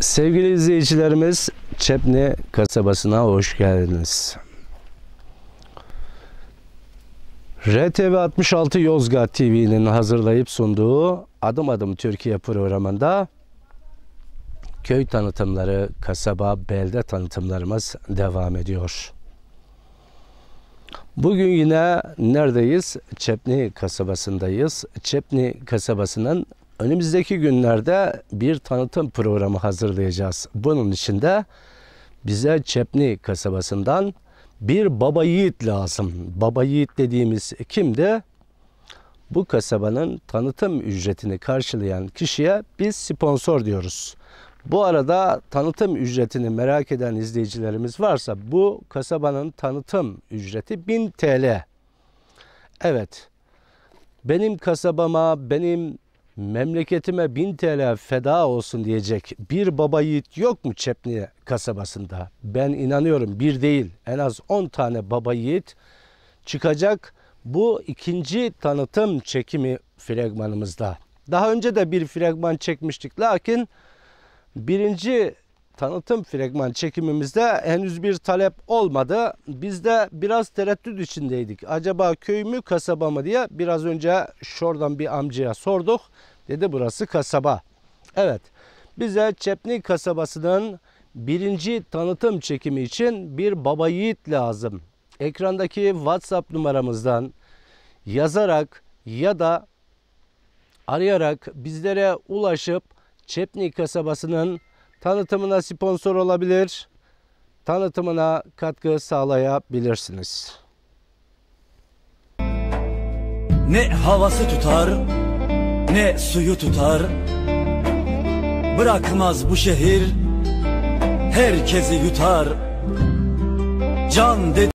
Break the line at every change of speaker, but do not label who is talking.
Sevgili izleyicilerimiz Çepni kasabasına hoş geldiniz. RTV 66 Yozgat TV'nin hazırlayıp sunduğu Adım Adım Türkiye programında köy tanıtımları, kasaba, belde tanıtımlarımız devam ediyor. Bugün yine neredeyiz? Çepni kasabasındayız. Çepni kasabasının Önümüzdeki günlerde bir tanıtım programı hazırlayacağız. Bunun için de bize Çepni kasabasından bir baba yiğit lazım. Baba yiğit dediğimiz kimdi? Bu kasabanın tanıtım ücretini karşılayan kişiye biz sponsor diyoruz. Bu arada tanıtım ücretini merak eden izleyicilerimiz varsa bu kasabanın tanıtım ücreti 1000 TL. Evet. Benim kasabama, benim memleketime bin TL feda olsun diyecek bir baba yiğit yok mu Çepni kasabasında? Ben inanıyorum bir değil en az 10 tane baba yiğit çıkacak bu ikinci tanıtım çekimi fragmanımızda. Daha önce de bir fragman çekmiştik lakin birinci tanıtım fragman çekimimizde henüz bir talep olmadı. Biz de biraz tereddüt içindeydik. Acaba köy mü kasaba mı diye biraz önce şuradan bir amcaya sorduk. Dedi burası kasaba. Evet bize Çepni kasabasının birinci tanıtım çekimi için bir baba yiğit lazım. Ekrandaki WhatsApp numaramızdan yazarak ya da arayarak bizlere ulaşıp Çepni kasabasının Tanıtımına sponsor olabilir, tanıtımına katkı sağlayabilirsiniz. Ne havası tutar, ne suyu tutar. Bırakmaz bu şehir, herkesi yutar. Can dedi.